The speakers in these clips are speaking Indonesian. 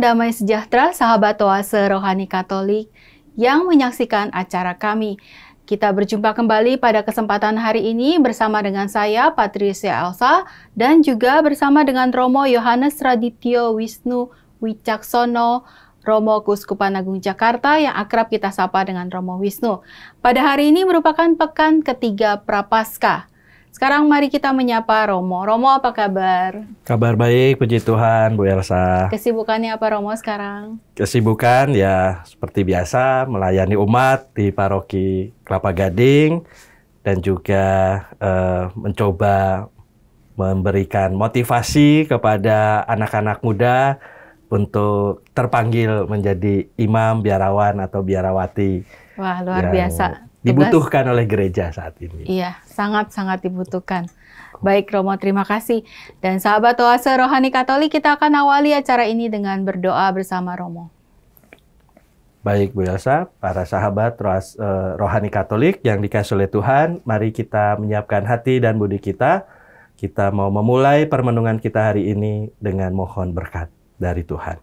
damai sejahtera sahabat oase rohani katolik yang menyaksikan acara kami. Kita berjumpa kembali pada kesempatan hari ini bersama dengan saya Patricia Elsa dan juga bersama dengan Romo Yohanes Radityo Wisnu Wicaksono Romo Kuskupan Agung Jakarta yang akrab kita sapa dengan Romo Wisnu. Pada hari ini merupakan pekan ketiga Prapaskah. Sekarang mari kita menyapa Romo. Romo apa kabar? Kabar baik, puji Tuhan, Bu Elsa. Kesibukannya apa Romo sekarang? Kesibukan ya seperti biasa melayani umat di paroki Kelapa Gading dan juga eh, mencoba memberikan motivasi kepada anak-anak muda untuk terpanggil menjadi imam biarawan atau biarawati. Wah, luar ya, biasa dibutuhkan tugas. oleh gereja saat ini. Iya, sangat-sangat dibutuhkan. Baik Romo, terima kasih. Dan sahabat Oase Rohani Katolik, kita akan awali acara ini dengan berdoa bersama Romo. Baik Bu Elsa, para sahabat eh, rohani Katolik yang dikasih oleh Tuhan, mari kita menyiapkan hati dan budi kita. Kita mau memulai permenungan kita hari ini dengan mohon berkat dari Tuhan.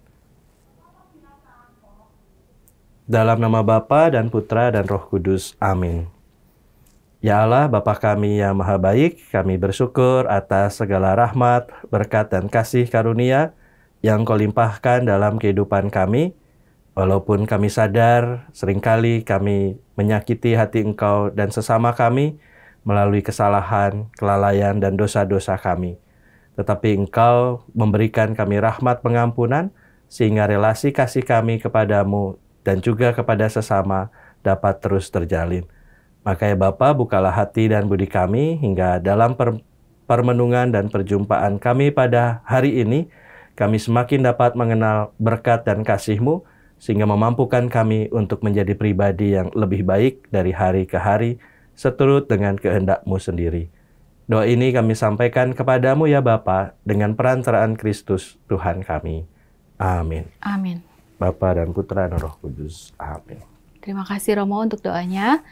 Dalam nama Bapa dan Putra dan Roh Kudus. Amin. Ya Allah, Bapa kami yang maha baik, kami bersyukur atas segala rahmat, berkat, dan kasih karunia yang kau limpahkan dalam kehidupan kami. Walaupun kami sadar, seringkali kami menyakiti hati engkau dan sesama kami melalui kesalahan, kelalaian, dan dosa-dosa kami. Tetapi engkau memberikan kami rahmat pengampunan, sehingga relasi kasih kami kepadamu dan juga kepada sesama dapat terus terjalin. Maka ya Bapa, bukalah hati dan budi kami hingga dalam per permenungan dan perjumpaan kami pada hari ini, kami semakin dapat mengenal berkat dan kasih-Mu, sehingga memampukan kami untuk menjadi pribadi yang lebih baik dari hari ke hari, seturut dengan kehendak-Mu sendiri. Doa ini kami sampaikan kepadamu ya Bapa dengan perantaraan Kristus Tuhan kami. Amin. Amin. Bapa dan Putra dan Roh Kudus. Amin. Terima kasih Romo untuk doanya.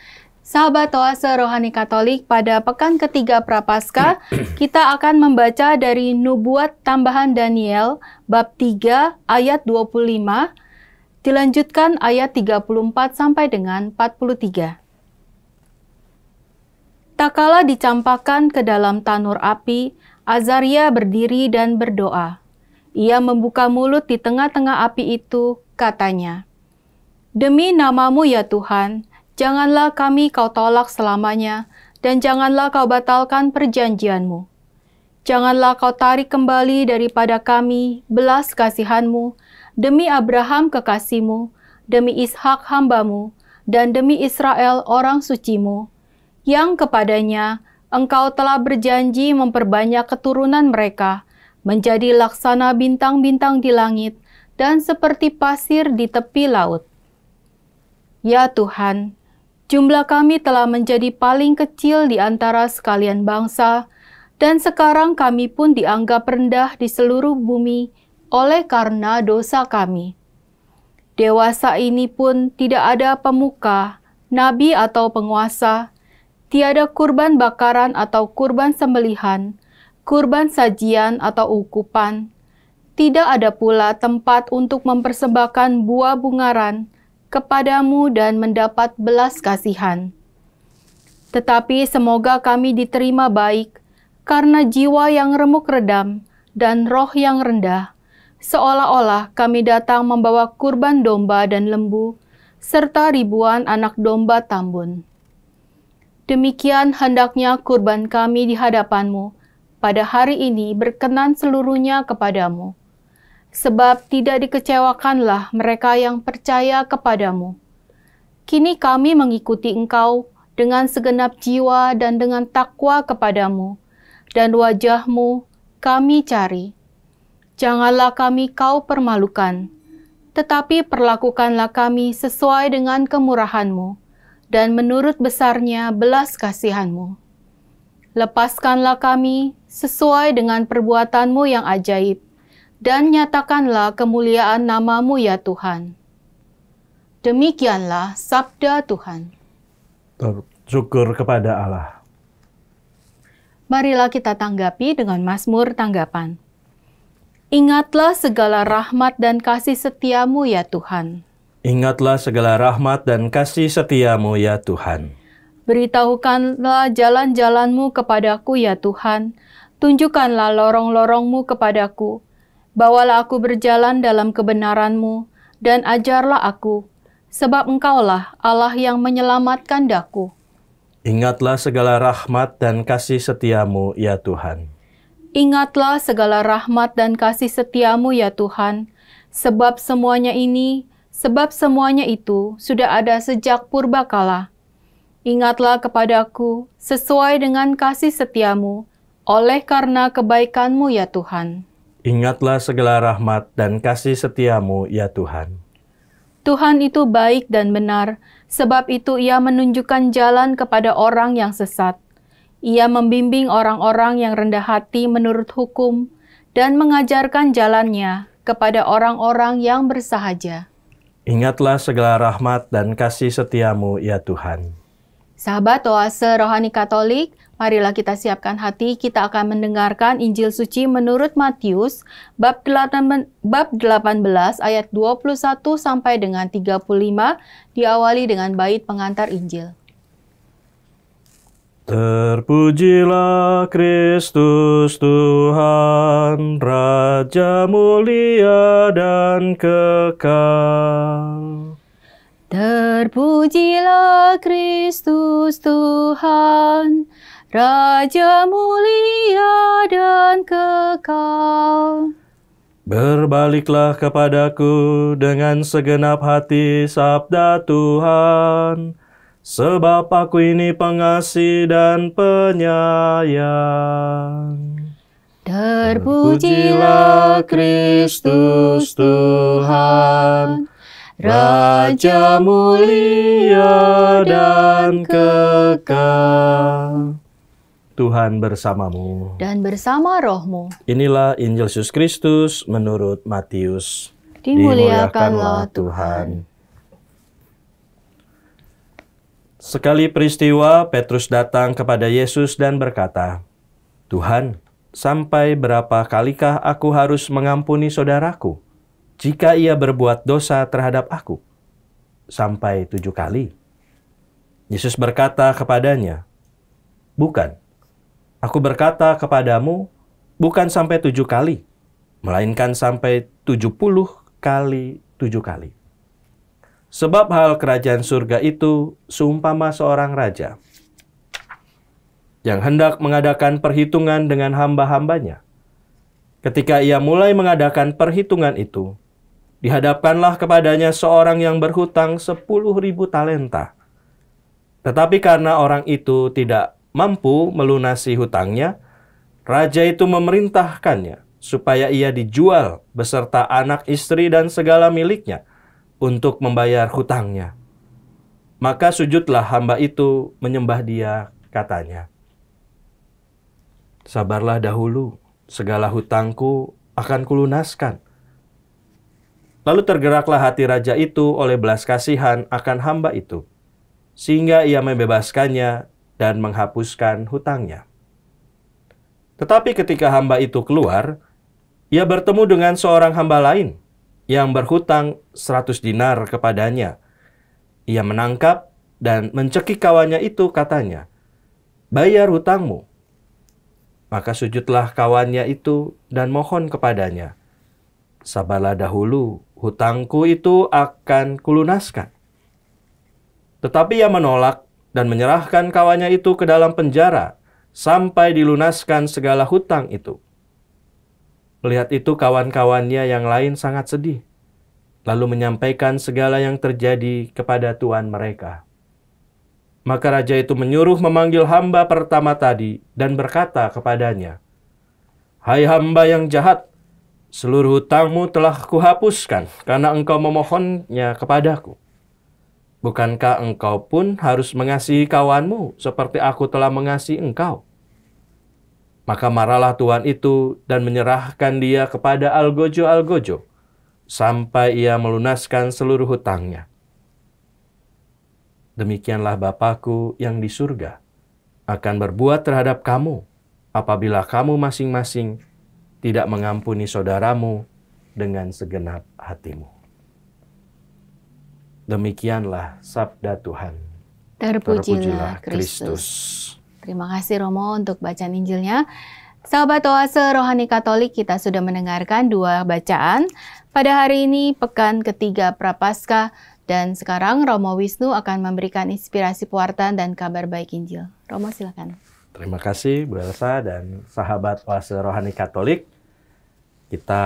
Sahabat Toase Rohani Katolik, pada pekan ketiga Prapaskah, kita akan membaca dari Nubuat Tambahan Daniel, bab 3, ayat 25, dilanjutkan ayat 34 sampai dengan 43. Tak dicampakkan ke dalam tanur api, Azaria berdiri dan berdoa. Ia membuka mulut di tengah-tengah api itu, katanya, Demi namamu ya Tuhan, janganlah kami kau tolak selamanya, dan janganlah kau batalkan perjanjianmu. Janganlah kau tarik kembali daripada kami belas kasihanmu, demi Abraham kekasihmu, demi Ishak hambamu, dan demi Israel orang sucimu, yang kepadanya engkau telah berjanji memperbanyak keturunan mereka, menjadi laksana bintang-bintang di langit dan seperti pasir di tepi laut. Ya Tuhan, jumlah kami telah menjadi paling kecil di antara sekalian bangsa, dan sekarang kami pun dianggap rendah di seluruh bumi oleh karena dosa kami. Dewasa ini pun tidak ada pemuka, nabi atau penguasa, tiada kurban bakaran atau kurban sembelihan, kurban sajian atau ukupan. Tidak ada pula tempat untuk mempersembahkan buah bungaran kepadamu dan mendapat belas kasihan. Tetapi semoga kami diterima baik, karena jiwa yang remuk redam dan roh yang rendah, seolah-olah kami datang membawa kurban domba dan lembu, serta ribuan anak domba tambun. Demikian hendaknya kurban kami di hadapanmu, pada hari ini berkenan seluruhnya kepadamu. Sebab tidak dikecewakanlah mereka yang percaya kepadamu. Kini kami mengikuti engkau dengan segenap jiwa dan dengan takwa kepadamu, dan wajahmu kami cari. Janganlah kami kau permalukan, tetapi perlakukanlah kami sesuai dengan kemurahanmu, dan menurut besarnya belas kasihanmu Lepaskanlah kami sesuai dengan perbuatanmu yang ajaib, dan nyatakanlah kemuliaan namamu ya Tuhan. Demikianlah sabda Tuhan. Syukur kepada Allah. Marilah kita tanggapi dengan Mazmur tanggapan. Ingatlah segala rahmat dan kasih setiamu ya Tuhan. Ingatlah segala rahmat dan kasih setiamu ya Tuhan. Beritahukanlah jalan-jalanmu kepadaku ya Tuhan, tunjukkanlah lorong-lorongmu kepadaku. Bawalah aku berjalan dalam kebenaranmu, dan ajarlah aku, sebab engkaulah Allah yang menyelamatkan daku. Ingatlah segala rahmat dan kasih setiamu ya Tuhan. Ingatlah segala rahmat dan kasih setiamu ya Tuhan, sebab semuanya ini, sebab semuanya itu sudah ada sejak purbakala Ingatlah kepadaku sesuai dengan kasih setiamu, oleh karena kebaikanmu ya Tuhan. Ingatlah segala rahmat dan kasih setiamu ya Tuhan. Tuhan itu baik dan benar, sebab itu ia menunjukkan jalan kepada orang yang sesat. Ia membimbing orang-orang yang rendah hati menurut hukum, dan mengajarkan jalannya kepada orang-orang yang bersahaja. Ingatlah segala rahmat dan kasih setiamu ya Tuhan. Sahabat Oase Rohani Katolik, marilah kita siapkan hati, kita akan mendengarkan Injil Suci menurut Matius bab 18 ayat 21 sampai dengan 35 diawali dengan bait pengantar Injil. Terpujilah Kristus Tuhan, Raja mulia dan kekal. Terpujilah Kristus Tuhan, Raja mulia dan kekal. Berbaliklah kepadaku dengan segenap hati sabda Tuhan, sebab aku ini pengasih dan penyayang. Terpujilah Kristus Tuhan, Raja mulia dan kekal. Tuhan bersamamu. Dan bersama rohmu. Inilah Injil Yesus Kristus menurut Matius. Dimuliakanlah Tuhan. Sekali peristiwa, Petrus datang kepada Yesus dan berkata, Tuhan, sampai berapa kalikah aku harus mengampuni saudaraku? jika ia berbuat dosa terhadap aku sampai tujuh kali. Yesus berkata kepadanya, Bukan, aku berkata kepadamu, bukan sampai tujuh kali, melainkan sampai tujuh puluh kali tujuh kali. Sebab hal kerajaan surga itu seumpama seorang raja yang hendak mengadakan perhitungan dengan hamba-hambanya. Ketika ia mulai mengadakan perhitungan itu, Dihadapkanlah kepadanya seorang yang berhutang sepuluh ribu talenta. Tetapi karena orang itu tidak mampu melunasi hutangnya, raja itu memerintahkannya supaya ia dijual beserta anak istri dan segala miliknya untuk membayar hutangnya. Maka sujudlah hamba itu menyembah dia, katanya. Sabarlah dahulu, segala hutangku akan kulunaskan. Lalu tergeraklah hati raja itu oleh belas kasihan akan hamba itu, sehingga ia membebaskannya dan menghapuskan hutangnya. Tetapi ketika hamba itu keluar, ia bertemu dengan seorang hamba lain yang berhutang seratus dinar kepadanya. Ia menangkap dan mencekik kawannya itu katanya, "Bayar hutangmu." Maka sujudlah kawannya itu dan mohon kepadanya, "Sabarlah dahulu hutangku itu akan kulunaskan. Tetapi ia menolak dan menyerahkan kawannya itu ke dalam penjara sampai dilunaskan segala hutang itu. Melihat itu kawan-kawannya yang lain sangat sedih, lalu menyampaikan segala yang terjadi kepada tuan mereka. Maka raja itu menyuruh memanggil hamba pertama tadi dan berkata kepadanya, Hai hamba yang jahat, Seluruh hutangmu telah kuhapuskan karena engkau memohonnya kepadaku. Bukankah engkau pun harus mengasihi kawanmu seperti aku telah mengasihi engkau? Maka marahlah Tuhan itu dan menyerahkan dia kepada Algojo-Algojo sampai ia melunaskan seluruh hutangnya. Demikianlah Bapakku yang di surga akan berbuat terhadap kamu apabila kamu masing-masing tidak mengampuni saudaramu dengan segenap hatimu. Demikianlah sabda Tuhan. Terpujilah, Kristus. Terima kasih Romo untuk bacaan Injilnya. Sahabat Oase Rohani Katolik, kita sudah mendengarkan dua bacaan. Pada hari ini, pekan ketiga Prapaskah, dan sekarang Romo Wisnu akan memberikan inspirasi puartan dan kabar baik Injil. Romo silakan. Terima kasih Bu Elsa dan sahabat Oase Rohani Katolik kita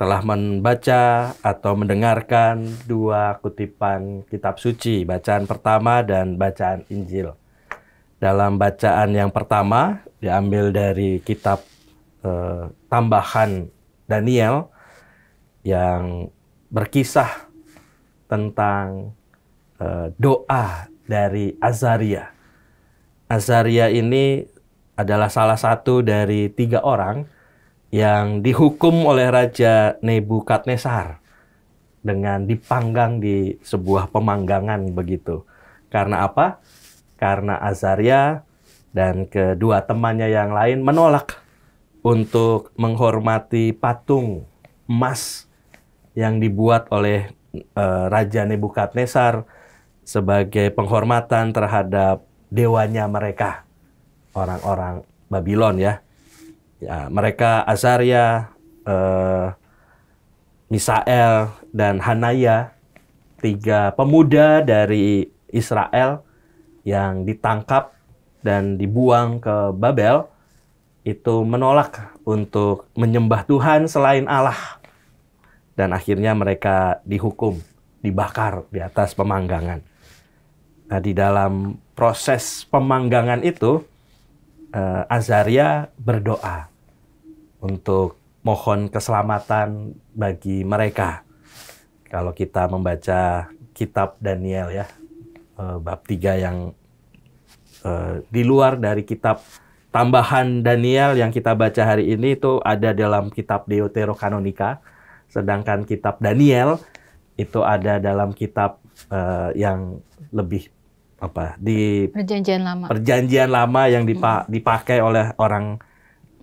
telah membaca atau mendengarkan dua kutipan kitab suci, bacaan pertama dan bacaan Injil. Dalam bacaan yang pertama diambil dari kitab eh, tambahan Daniel yang berkisah tentang eh, doa dari Azaria. Azaria ini adalah salah satu dari tiga orang yang dihukum oleh Raja Nebukadnesar dengan dipanggang di sebuah pemanggangan begitu. Karena apa? Karena Azaria dan kedua temannya yang lain menolak untuk menghormati patung emas yang dibuat oleh uh, Raja Nebukadnesar sebagai penghormatan terhadap dewanya mereka, orang-orang Babylon ya. Ya, mereka Azaria, uh, Misael dan Hanaya, tiga pemuda dari Israel yang ditangkap dan dibuang ke Babel itu menolak untuk menyembah Tuhan selain Allah. Dan akhirnya mereka dihukum, dibakar di atas pemanggangan. Nah, di dalam proses pemanggangan itu, eh, Azaria berdoa untuk mohon keselamatan bagi mereka. Kalau kita membaca kitab Daniel ya, eh, bab 3 yang eh, di luar dari kitab tambahan Daniel yang kita baca hari ini itu ada dalam kitab Deuterokanonika, sedangkan kitab Daniel itu ada dalam kitab eh, yang lebih apa di perjanjian lama perjanjian lama yang dipa, dipakai oleh orang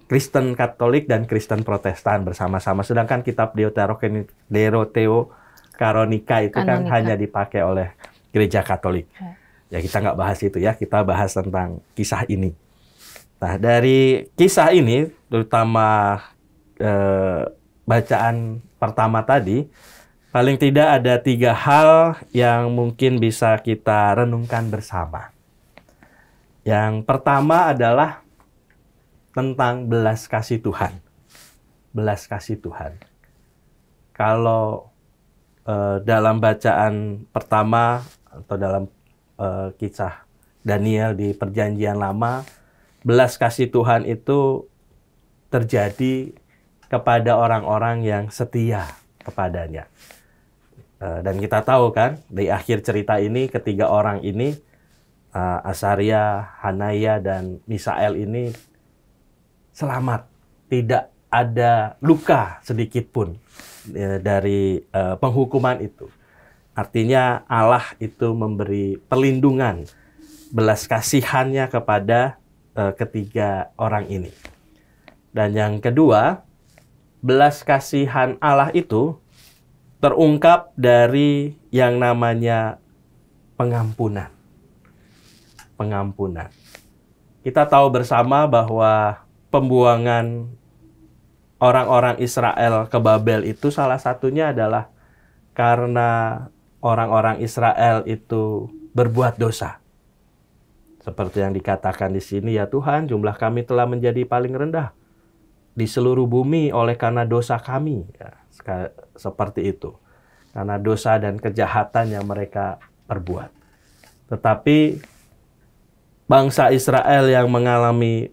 Kristen Katolik dan Kristen Protestan bersama-sama. Sedangkan kitab Deuterokanoniko Karonika itu kan Kanonika. kan hanya dipakai oleh gereja Katolik. Ya. ya kita nggak bahas itu ya, kita bahas tentang kisah ini. Nah dari kisah ini, terutama eh, bacaan pertama tadi, paling tidak ada tiga hal yang mungkin bisa kita renungkan bersama. Yang pertama adalah tentang belas kasih Tuhan. Belas kasih Tuhan. Kalau uh, dalam bacaan pertama atau dalam uh, kisah Daniel di Perjanjian Lama, belas kasih Tuhan itu terjadi kepada orang-orang yang setia kepadanya. Eh, dan kita tahu kan, di akhir cerita ini, ketiga orang ini, Asaria, Hanaya, dan Misael ini selamat, tidak ada luka sedikit pun e, dari e, penghukuman itu. Artinya Allah itu memberi perlindungan belas kasihannya kepada e, ketiga orang ini. Dan yang kedua, belas kasihan Allah itu terungkap dari yang namanya pengampunan. Pengampunan. Kita tahu bersama bahwa pembuangan orang-orang Israel ke Babel itu salah satunya adalah karena orang-orang Israel itu berbuat dosa. Seperti yang dikatakan di sini, ya Tuhan, jumlah kami telah menjadi paling rendah di seluruh bumi oleh karena dosa kami. Ya, seperti itu. Karena dosa dan kejahatan yang mereka perbuat. Tetapi bangsa Israel yang mengalami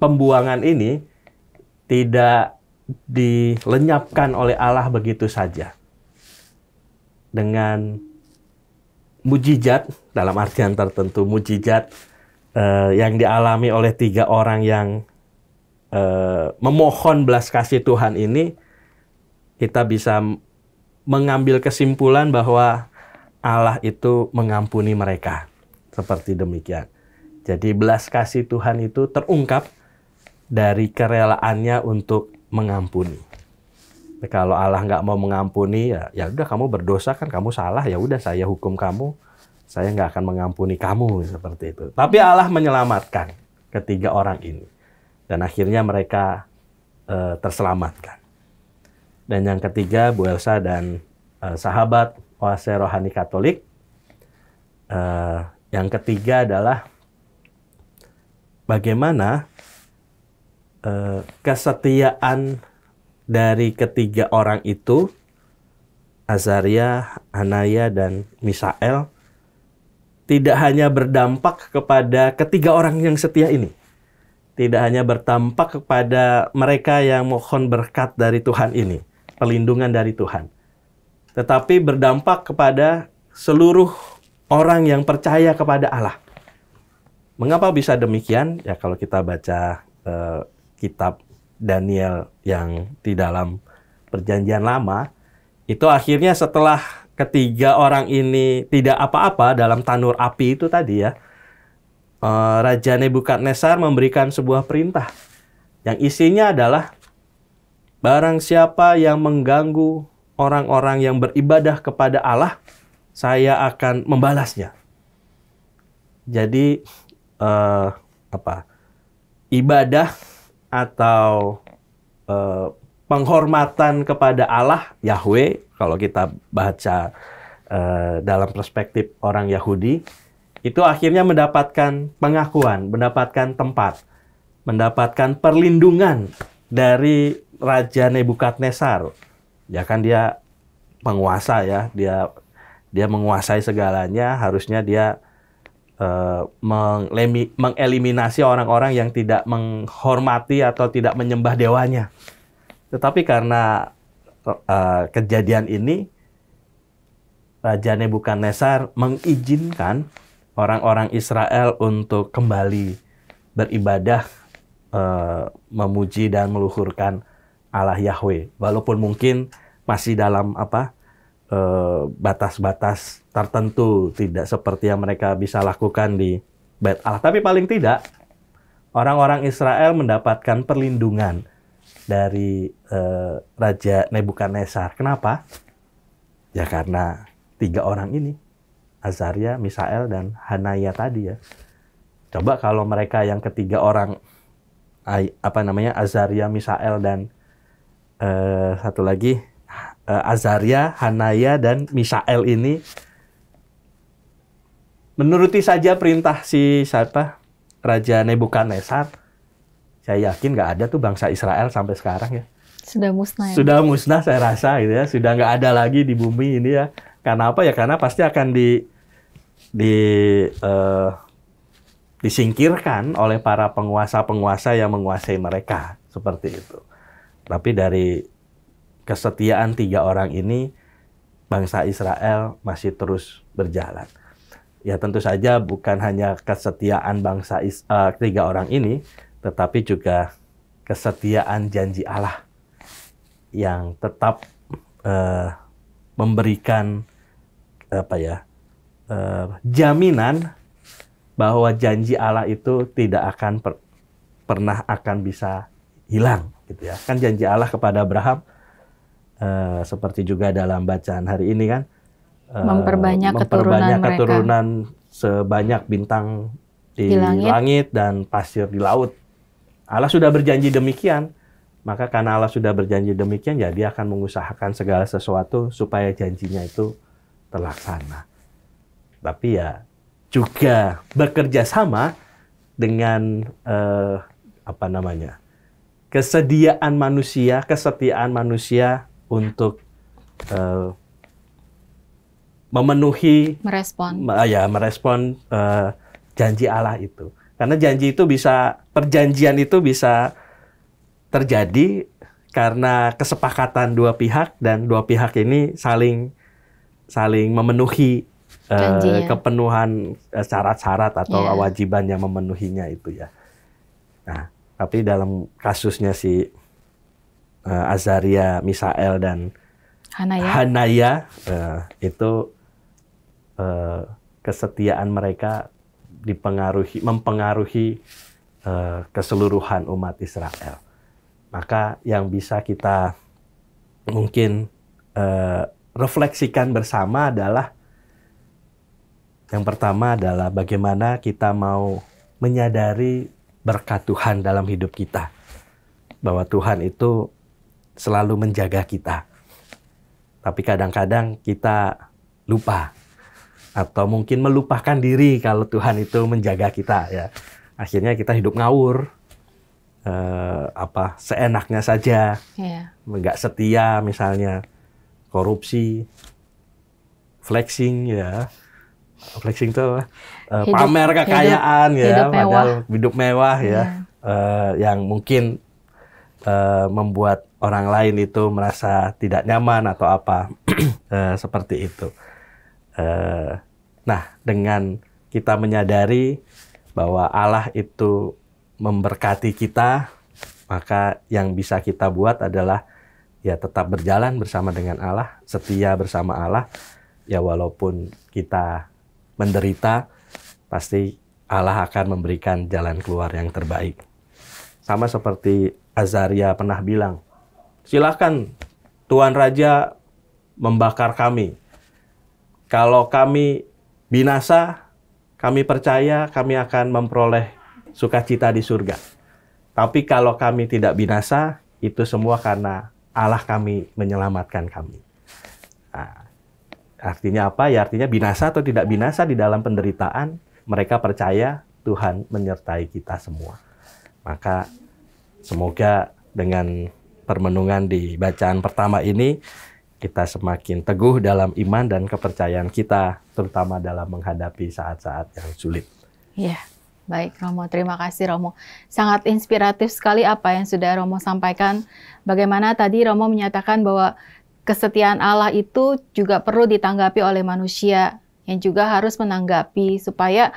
pembuangan ini tidak dilenyapkan oleh Allah begitu saja. Dengan mujizat, dalam artian tertentu mujizat eh, yang dialami oleh tiga orang yang eh, memohon belas kasih Tuhan ini, kita bisa mengambil kesimpulan bahwa Allah itu mengampuni mereka. Seperti demikian. Jadi belas kasih Tuhan itu terungkap dari kerelaannya untuk mengampuni. Kalau Allah nggak mau mengampuni, ya, ya udah kamu berdosa kan, kamu salah, ya udah saya hukum kamu, saya nggak akan mengampuni kamu seperti itu. Tapi Allah menyelamatkan ketiga orang ini, dan akhirnya mereka e, terselamatkan. Dan yang ketiga, Bu Elsa dan e, sahabat Oase Rohani Katolik. E, yang ketiga adalah bagaimana Eh, kesetiaan dari ketiga orang itu Azaria, Anaya dan Misael tidak hanya berdampak kepada ketiga orang yang setia ini. Tidak hanya bertampak kepada mereka yang mohon berkat dari Tuhan ini, pelindungan dari Tuhan. Tetapi berdampak kepada seluruh orang yang percaya kepada Allah. Mengapa bisa demikian? Ya kalau kita baca eh, kitab Daniel yang di dalam perjanjian lama, itu akhirnya setelah ketiga orang ini tidak apa-apa dalam tanur api itu tadi ya, eh, Raja Nebukadnezar memberikan sebuah perintah yang isinya adalah barang siapa yang mengganggu orang-orang yang beribadah kepada Allah, saya akan membalasnya. Jadi eh, apa? Ibadah atau uh, penghormatan kepada Allah Yahweh kalau kita baca uh, dalam perspektif orang Yahudi itu akhirnya mendapatkan pengakuan, mendapatkan tempat, mendapatkan perlindungan dari Raja Nebukadnesar, Ya kan dia penguasa ya, dia dia menguasai segalanya, harusnya dia uh, mengeliminasi orang-orang yang tidak menghormati atau tidak menyembah dewanya. Tetapi karena uh, kejadian ini, Raja Nebukadnezar mengizinkan orang-orang Israel untuk kembali beribadah, uh, memuji dan meluhurkan Allah Yahweh, walaupun mungkin masih dalam apa Eh, batas-batas uh, tertentu, tidak seperti yang mereka bisa lakukan di Bait Allah. Tapi paling tidak orang-orang Israel mendapatkan perlindungan dari uh, Raja Nebukadnezar. Kenapa? Ya karena tiga orang ini, Azaria, Misael, dan Hanaya tadi ya. Coba kalau mereka yang ketiga orang apa namanya Azaria, Misael dan uh, satu lagi uh, Azaria, Hanaya dan Misael ini menuruti saja perintah si siapa Raja Nebukadnezar. Saya yakin nggak ada tuh bangsa Israel sampai sekarang ya. Sudah musnah. Ya? Sudah musnah saya rasa gitu ya. Sudah nggak ada lagi di bumi ini ya. Karena apa ya? Karena pasti akan di di uh, disingkirkan oleh para penguasa-penguasa yang menguasai mereka seperti itu. Tapi dari kesetiaan tiga orang ini bangsa Israel masih terus berjalan. Ya tentu saja bukan hanya kesetiaan bangsa Is uh, tiga orang ini, tetapi juga kesetiaan janji Allah yang tetap uh, memberikan apa ya uh, jaminan bahwa janji Allah itu tidak akan per, pernah akan bisa hilang gitu ya kan janji Allah kepada Abraham uh, seperti juga dalam bacaan hari ini kan uh, eh, memperbanyak, memperbanyak keturunan, keturunan sebanyak bintang di, di langit. langit dan pasir di laut. Allah sudah berjanji demikian, maka karena Allah sudah berjanji demikian, ya akan mengusahakan segala sesuatu supaya janjinya itu terlaksana. Tapi ya juga bekerja sama dengan eh, apa namanya kesediaan manusia, kesetiaan manusia untuk uh, memenuhi merespon ah, ya merespon uh, janji Allah itu karena janji itu bisa perjanjian itu bisa terjadi karena kesepakatan dua pihak dan dua pihak ini saling saling memenuhi uh, kepenuhan syarat-syarat uh, atau yeah. kewajiban yang memenuhinya itu ya nah tapi dalam kasusnya si uh, Azaria, Misael dan Hanaya, Hanaya uh, itu uh, kesetiaan mereka dipengaruhi, mempengaruhi uh, keseluruhan umat Israel. Maka yang bisa kita mungkin uh, refleksikan bersama adalah yang pertama adalah bagaimana kita mau menyadari berkat Tuhan dalam hidup kita. Bahwa Tuhan itu selalu menjaga kita. Tapi kadang-kadang kita lupa atau mungkin melupakan diri kalau Tuhan itu menjaga kita ya. Akhirnya kita hidup ngawur. Eh, apa seenaknya saja. Yeah. Enggak setia misalnya. Korupsi, flexing ya. Flexing itu eh, hidup, pamer kekayaan ya, hidup hidup mewah ya. Yeah. Eh, yang mungkin eh, membuat orang lain itu merasa tidak nyaman atau apa e, seperti itu. E, nah, dengan kita menyadari bahwa Allah itu memberkati kita, maka yang bisa kita buat adalah ya tetap berjalan bersama dengan Allah, setia bersama Allah. Ya walaupun kita menderita, pasti Allah akan memberikan jalan keluar yang terbaik. Sama seperti Azaria pernah bilang, silahkan Tuhan Raja membakar kami. Kalau kami binasa, kami percaya kami akan memperoleh sukacita di surga. Tapi kalau kami tidak binasa, itu semua karena Allah kami menyelamatkan kami. Nah, artinya apa? Ya artinya binasa atau tidak binasa di dalam penderitaan, mereka percaya Tuhan menyertai kita semua. Maka semoga dengan permenungan di bacaan pertama ini kita semakin teguh dalam iman dan kepercayaan kita, terutama dalam menghadapi saat-saat yang sulit. Iya, baik Romo. Terima kasih Romo. Sangat inspiratif sekali apa yang sudah Romo sampaikan. Bagaimana tadi Romo menyatakan bahwa kesetiaan Allah itu juga perlu ditanggapi oleh manusia yang juga harus menanggapi supaya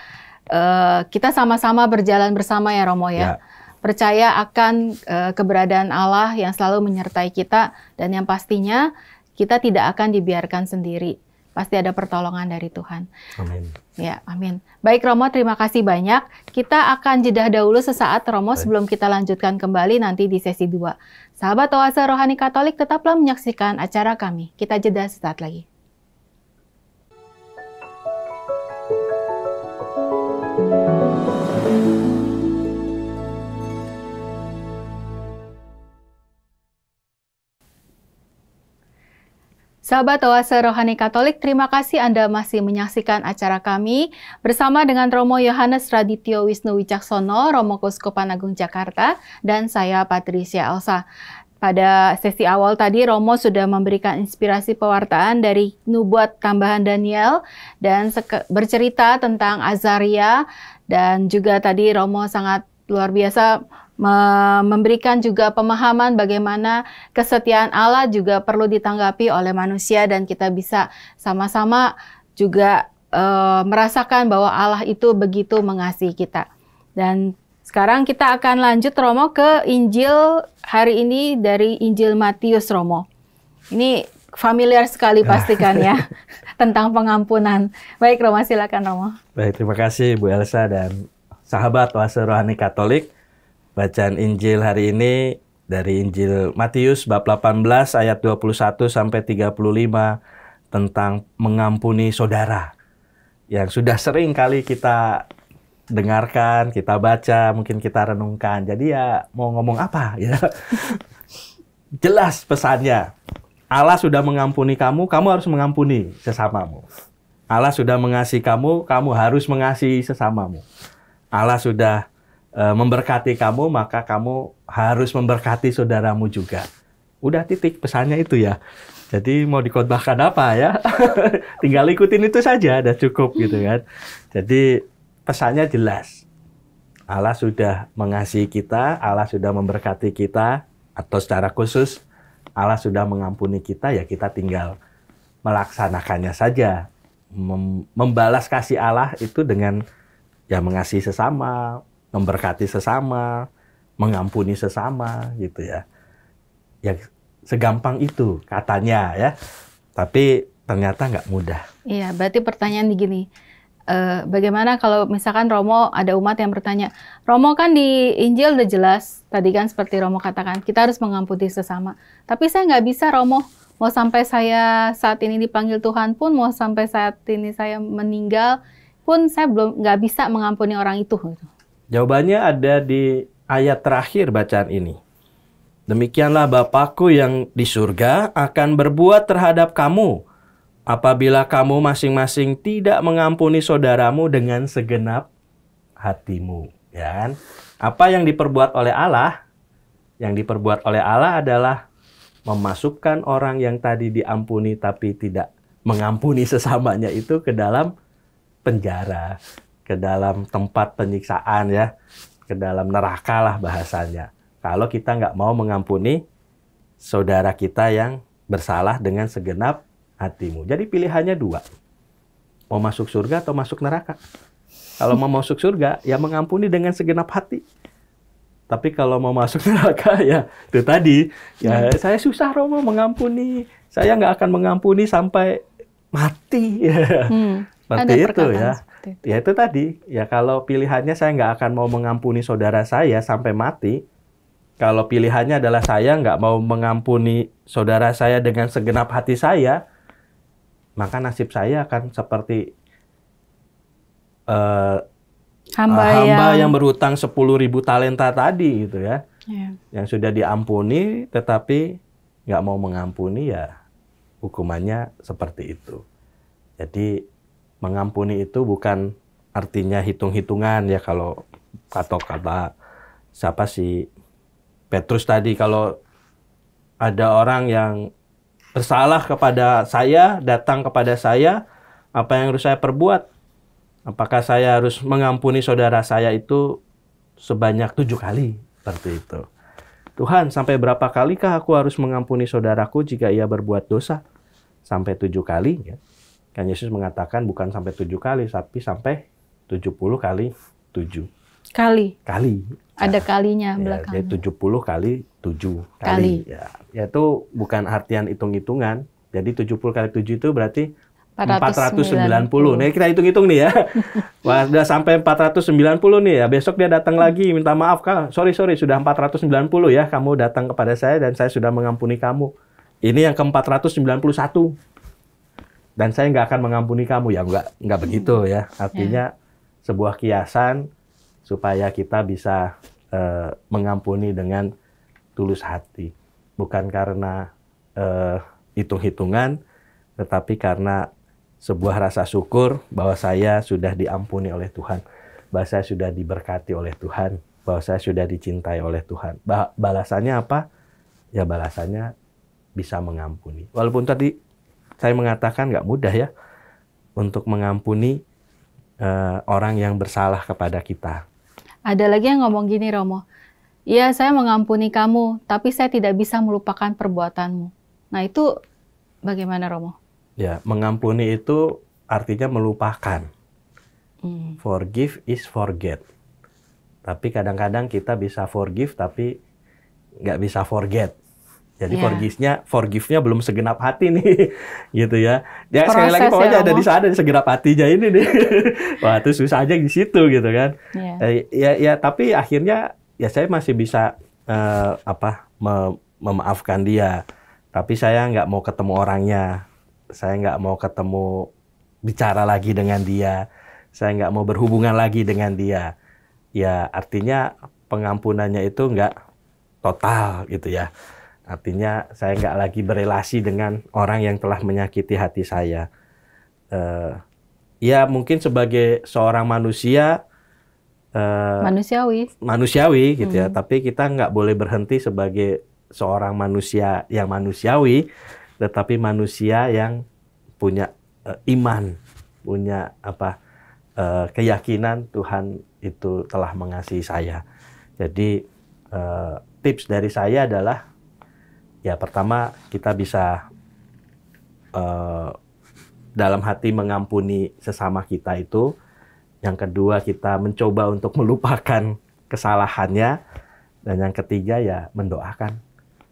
uh, kita sama-sama berjalan bersama ya Romo ya. ya percaya akan uh, keberadaan Allah yang selalu menyertai kita dan yang pastinya kita tidak akan dibiarkan sendiri. Pasti ada pertolongan dari Tuhan. Amin. Ya, amin. Baik Romo, terima kasih banyak. Kita akan jeda dahulu sesaat Romo Baik. sebelum kita lanjutkan kembali nanti di sesi 2. Sahabat Oase Rohani Katolik tetaplah menyaksikan acara kami. Kita jeda sesaat lagi. Sahabat Oase Rohani Katolik, terima kasih Anda masih menyaksikan acara kami bersama dengan Romo Yohanes Radityo Wisnu Wicaksono, Romo Kuskupan Agung Jakarta, dan saya Patricia Elsa. Pada sesi awal tadi Romo sudah memberikan inspirasi pewartaan dari nubuat tambahan Daniel dan bercerita tentang Azaria dan juga tadi Romo sangat luar biasa memberikan juga pemahaman bagaimana kesetiaan Allah juga perlu ditanggapi oleh manusia dan kita bisa sama-sama juga e, merasakan bahwa Allah itu begitu mengasihi kita. Dan sekarang kita akan lanjut Romo ke Injil hari ini dari Injil Matius Romo. Ini familiar sekali ah. pastikan ya tentang pengampunan. Baik Romo silakan Romo. Baik, terima kasih Bu Elsa dan sahabat Wasa Rohani Katolik. Bacaan Injil hari ini dari Injil Matius bab 18 ayat 21 sampai 35 tentang mengampuni saudara. Yang sudah sering kali kita dengarkan, kita baca, mungkin kita renungkan. Jadi ya mau ngomong apa ya. Jelas pesannya. Allah sudah mengampuni kamu, kamu harus mengampuni sesamamu. Allah sudah mengasihi kamu, kamu harus mengasihi sesamamu. Allah sudah Eh, memberkati kamu, maka kamu harus memberkati saudaramu juga. Udah titik pesannya itu ya. Jadi mau dikotbahkan apa ya? Tinggal ikutin itu saja, udah cukup gitu kan. Jadi pesannya jelas. Allah sudah mengasihi kita, Allah sudah memberkati kita, atau secara khusus Allah sudah mengampuni kita, ya kita tinggal melaksanakannya saja. Mem membalas kasih Allah itu dengan ya mengasihi sesama, memberkati sesama, mengampuni sesama gitu ya. Ya segampang itu katanya ya. Tapi ternyata nggak mudah. Iya, berarti pertanyaan begini, eh, bagaimana kalau misalkan Romo ada umat yang bertanya, Romo kan di Injil udah jelas tadi kan seperti Romo katakan kita harus mengampuni sesama. Tapi saya nggak bisa Romo mau sampai saya saat ini dipanggil Tuhan pun, mau sampai saat ini saya meninggal pun saya belum nggak bisa mengampuni orang itu. Gitu. Jawabannya ada di ayat terakhir bacaan ini. Demikianlah Bapakku yang di surga akan berbuat terhadap kamu apabila kamu masing-masing tidak mengampuni saudaramu dengan segenap hatimu. Ya kan? Apa yang diperbuat oleh Allah? Yang diperbuat oleh Allah adalah memasukkan orang yang tadi diampuni tapi tidak mengampuni sesamanya itu ke dalam penjara ke dalam tempat penyiksaan ya, ke dalam neraka lah bahasanya. Kalau kita nggak mau mengampuni saudara kita yang bersalah dengan segenap hatimu. Jadi pilihannya dua. Mau masuk surga atau masuk neraka. Kalau mau masuk surga, ya mengampuni dengan segenap hati. Tapi kalau mau masuk neraka, ya itu tadi. Ya, saya susah Romo mengampuni. Saya nggak akan mengampuni sampai mati. Hmm. Seperti Ada itu ya ya itu tadi ya kalau pilihannya saya nggak akan mau mengampuni saudara saya sampai mati kalau pilihannya adalah saya nggak mau mengampuni saudara saya dengan segenap hati saya maka nasib saya akan seperti uh, hamba, uh, hamba yang... yang berhutang sepuluh ribu talenta tadi gitu ya yeah. yang sudah diampuni tetapi nggak mau mengampuni ya hukumannya seperti itu jadi mengampuni itu bukan artinya hitung-hitungan ya kalau atau kata siapa sih Petrus tadi kalau ada orang yang bersalah kepada saya datang kepada saya apa yang harus saya perbuat apakah saya harus mengampuni saudara saya itu sebanyak tujuh kali seperti itu Tuhan sampai berapa kalikah aku harus mengampuni saudaraku jika ia berbuat dosa sampai tujuh kali ya Kan Yesus mengatakan bukan sampai tujuh kali, tapi sampai tujuh puluh kali tujuh. Kali. Kali. Ada ya. kalinya ya, belakang. Ya, jadi puluh kali tujuh kali. kali. Ya, yaitu bukan artian hitung-hitungan. Jadi tujuh puluh kali tujuh itu berarti empat ratus sembilan puluh Nah, kita hitung-hitung nih ya. Wah, sudah sampai empat ratus sembilan puluh nih ya. Besok dia datang hmm. lagi minta maaf, Kak. Sorry, sorry, sudah puluh ya kamu datang kepada saya dan saya sudah mengampuni kamu. Ini yang ke satu dan saya nggak akan mengampuni kamu ya nggak nggak begitu hmm. ya artinya ya. sebuah kiasan supaya kita bisa uh, mengampuni dengan tulus hati bukan karena uh, hitung-hitungan tetapi karena sebuah rasa syukur bahwa saya sudah diampuni oleh Tuhan bahwa saya sudah diberkati oleh Tuhan bahwa saya sudah dicintai oleh Tuhan ba balasannya apa ya balasannya bisa mengampuni walaupun tadi saya mengatakan nggak mudah ya untuk mengampuni uh, orang yang bersalah kepada kita. Ada lagi yang ngomong gini Romo, ya saya mengampuni kamu, tapi saya tidak bisa melupakan perbuatanmu. Nah itu bagaimana Romo? Ya mengampuni itu artinya melupakan. Hmm. Forgive is forget. Tapi kadang-kadang kita bisa forgive tapi nggak bisa forget. Jadi yeah. forgive-nya forgive-nya belum segenap hati nih gitu ya. Ya Proses sekali lagi pokoknya ya, ada di sana di segenap hatinya ini nih. Wah, itu susah aja di situ gitu kan. Yeah. Eh, ya ya tapi akhirnya ya saya masih bisa eh, apa me memaafkan dia. Tapi saya nggak mau ketemu orangnya. Saya nggak mau ketemu bicara lagi dengan dia. Saya nggak mau berhubungan lagi dengan dia. Ya artinya pengampunannya itu nggak total gitu ya Artinya saya nggak lagi berelasi dengan orang yang telah menyakiti hati saya. Uh, ya mungkin sebagai seorang manusia uh, manusiawi, manusiawi gitu ya. hmm. ya. Tapi kita nggak boleh berhenti sebagai seorang manusia yang manusiawi, tetapi manusia yang punya uh, iman, punya apa uh, keyakinan Tuhan itu telah mengasihi saya. Jadi uh, tips dari saya adalah Ya pertama kita bisa uh, dalam hati mengampuni sesama kita itu. Yang kedua kita mencoba untuk melupakan kesalahannya. Dan yang ketiga ya mendoakan.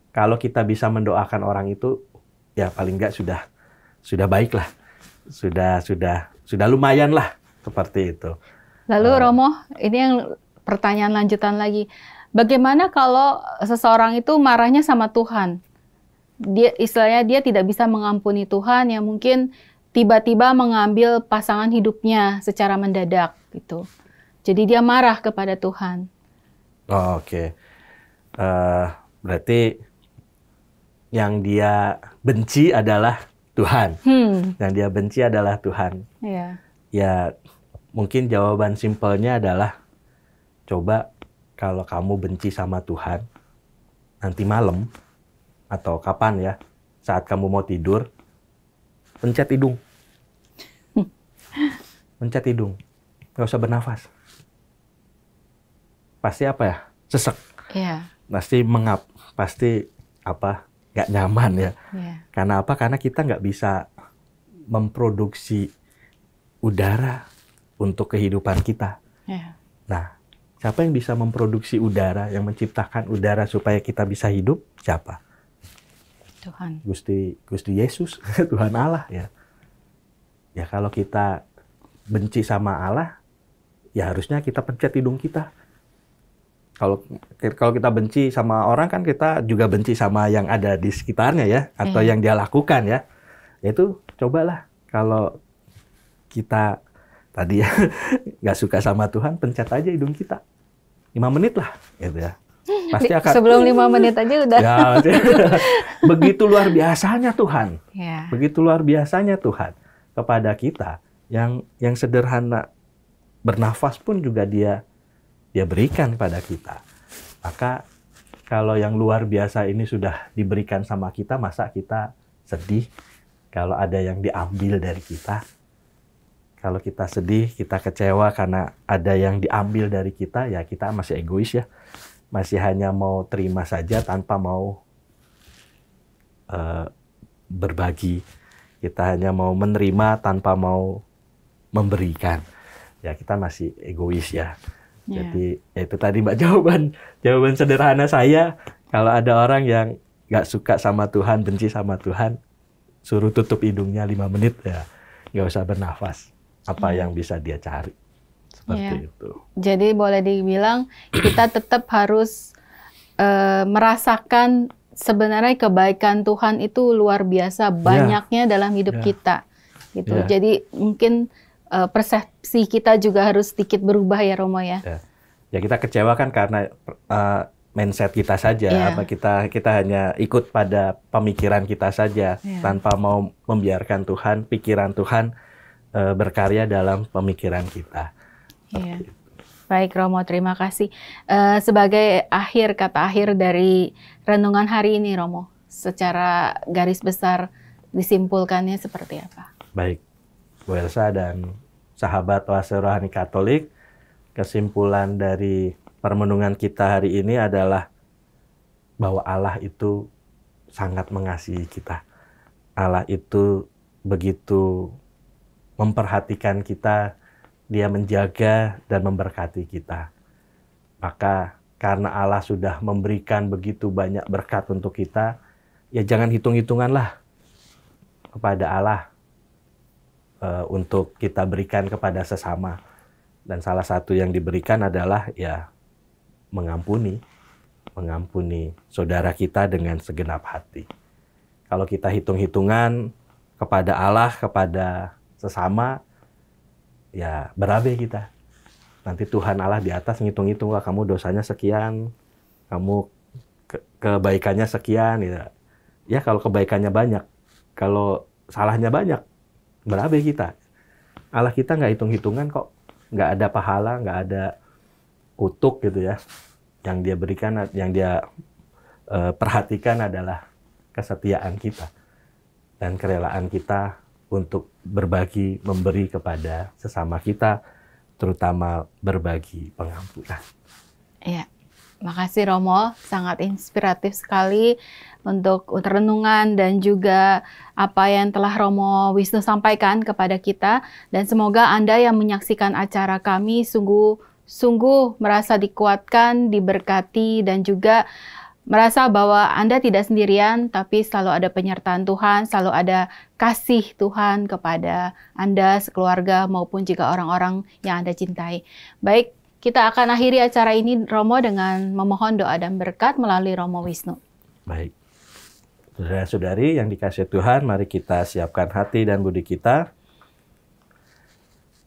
Kalau kita bisa mendoakan orang itu, ya paling nggak sudah sudah baiklah, sudah sudah sudah lumayan lah seperti itu. Lalu uh, Romo, ini yang pertanyaan lanjutan lagi. Bagaimana kalau seseorang itu marahnya sama Tuhan? dia istilahnya dia tidak bisa mengampuni Tuhan yang mungkin tiba-tiba mengambil pasangan hidupnya secara mendadak gitu. Jadi dia marah kepada Tuhan. Oh, Oke, okay. uh, eh, berarti yang dia benci adalah Tuhan. Hmm. Yang dia benci adalah Tuhan. Yeah. Ya, mungkin jawaban simpelnya adalah coba kalau kamu benci sama Tuhan nanti malam atau kapan ya saat kamu mau tidur pencet hidung hmm. pencet hidung nggak usah bernafas pasti apa ya sesek yeah. pasti mengap pasti apa nggak nyaman ya yeah. karena apa karena kita nggak bisa memproduksi udara untuk kehidupan kita yeah. nah siapa yang bisa memproduksi udara yang menciptakan udara supaya kita bisa hidup siapa Tuhan. Gusti Gusti Yesus, Tuhan Allah ya. Ya kalau kita benci sama Allah, ya harusnya kita pencet hidung kita. Kalau kalau kita benci sama orang kan kita juga benci sama yang ada di sekitarnya ya atau eh. yang dia lakukan ya. ya. Itu cobalah kalau kita tadi ya nggak suka sama Tuhan, pencet aja hidung kita. 5 menit lah gitu ya. Pasti akan. Sebelum lima menit aja udah. Ya, begitu luar biasanya Tuhan. Ya. Begitu luar biasanya Tuhan kepada kita yang yang sederhana bernafas pun juga dia dia berikan pada kita. Maka kalau yang luar biasa ini sudah diberikan sama kita, masa kita sedih kalau ada yang diambil dari kita? Kalau kita sedih, kita kecewa karena ada yang diambil dari kita, ya kita masih egois ya masih hanya mau terima saja tanpa mau uh, berbagi. Kita hanya mau menerima tanpa mau memberikan. Ya kita masih egois ya. Yeah. Jadi ya itu tadi mbak jawaban jawaban sederhana saya. Kalau ada orang yang nggak suka sama Tuhan, benci sama Tuhan, suruh tutup hidungnya lima menit ya, nggak usah bernafas. Apa iya. yang bisa dia cari? seperti ya. itu. Jadi boleh dibilang kita tetap harus uh, merasakan sebenarnya kebaikan Tuhan itu luar biasa iya. banyaknya ya. dalam hidup ya. kita gitu. Ya. Jadi mungkin uh, persepsi kita juga harus sedikit berubah ya Romo ya. Ya, Ya kita kecewa kan karena uh, mindset kita saja yeah. apa kita kita hanya ikut pada pemikiran kita saja yeah. tanpa mau membiarkan Tuhan, pikiran Tuhan berkarya dalam pemikiran kita. Iya. Baik Romo, terima kasih. Uh, sebagai akhir kata akhir dari renungan hari ini Romo, secara garis besar disimpulkannya seperti apa? Baik, Bu Elsa dan sahabat Oase Rohani Katolik, kesimpulan dari permenungan kita hari ini adalah bahwa Allah itu sangat mengasihi kita. Allah itu begitu memperhatikan kita, dia menjaga dan memberkati kita. Maka karena Allah sudah memberikan begitu banyak berkat untuk kita, ya jangan hitung-hitunganlah kepada Allah e, untuk kita berikan kepada sesama. Dan salah satu yang diberikan adalah ya mengampuni, mengampuni saudara kita dengan segenap hati. Kalau kita hitung-hitungan kepada Allah, kepada sesama, ya berabe kita. Nanti Tuhan Allah di atas ngitung-ngitung lah kamu dosanya sekian, kamu ke kebaikannya sekian ya. Ya kalau kebaikannya banyak, kalau salahnya banyak, berabe kita. Allah kita nggak hitung-hitungan kok, nggak ada pahala, nggak ada kutuk gitu ya. Yang dia berikan, yang dia uh, perhatikan adalah kesetiaan kita dan kerelaan kita untuk berbagi, memberi kepada sesama kita, terutama berbagi pengampunan. Nah. Iya. Makasih Romo, sangat inspiratif sekali untuk renungan dan juga apa yang telah Romo Wisnu sampaikan kepada kita dan semoga Anda yang menyaksikan acara kami sungguh sungguh merasa dikuatkan, diberkati dan juga merasa bahwa Anda tidak sendirian, tapi selalu ada penyertaan Tuhan, selalu ada kasih Tuhan kepada Anda, sekeluarga, maupun jika orang-orang yang Anda cintai. Baik, kita akan akhiri acara ini, Romo, dengan memohon doa dan berkat melalui Romo Wisnu. Baik. Saudara-saudari yang dikasih Tuhan, mari kita siapkan hati dan budi kita.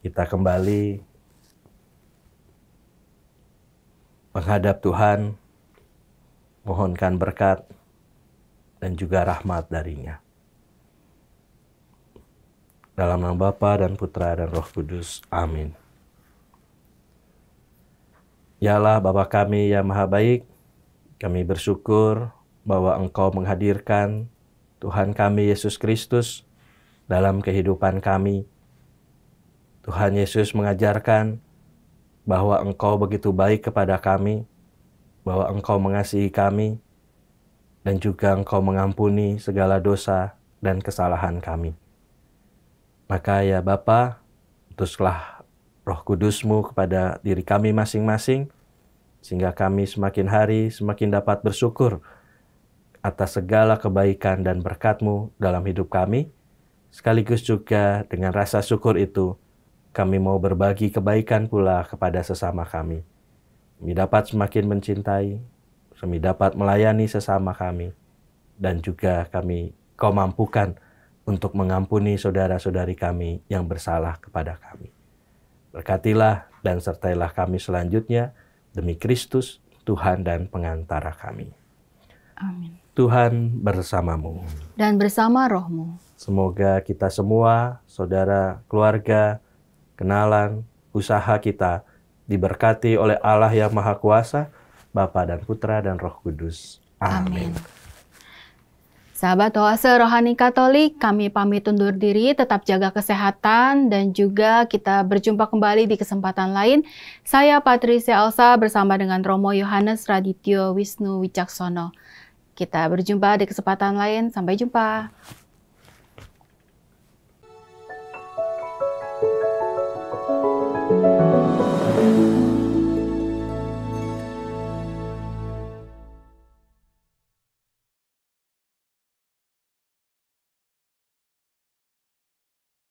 Kita kembali menghadap Tuhan mohonkan berkat dan juga rahmat darinya. Dalam nama Bapa dan Putra dan Roh Kudus. Amin. Yalah Bapa kami yang maha baik, kami bersyukur bahwa Engkau menghadirkan Tuhan kami Yesus Kristus dalam kehidupan kami. Tuhan Yesus mengajarkan bahwa Engkau begitu baik kepada kami, bahwa Engkau mengasihi kami dan juga Engkau mengampuni segala dosa dan kesalahan kami. Maka ya Bapa, utuslah roh kudusmu kepada diri kami masing-masing, sehingga kami semakin hari semakin dapat bersyukur atas segala kebaikan dan berkatmu dalam hidup kami, sekaligus juga dengan rasa syukur itu, kami mau berbagi kebaikan pula kepada sesama kami. Kami dapat semakin mencintai, kami dapat melayani sesama kami, dan juga kami kau mampukan untuk mengampuni saudara-saudari kami yang bersalah kepada kami. Berkatilah dan sertailah kami selanjutnya demi Kristus, Tuhan dan pengantara kami. Amin. Tuhan bersamamu. Dan bersama rohmu. Semoga kita semua, saudara, keluarga, kenalan, usaha kita, diberkati oleh Allah yang Maha Kuasa, Bapa dan Putra dan Roh Kudus. Amin. Amin. Sahabat Oase Rohani Katolik, kami pamit undur diri, tetap jaga kesehatan dan juga kita berjumpa kembali di kesempatan lain. Saya Patricia Elsa bersama dengan Romo Yohanes Radityo Wisnu Wicaksono. Kita berjumpa di kesempatan lain. Sampai jumpa.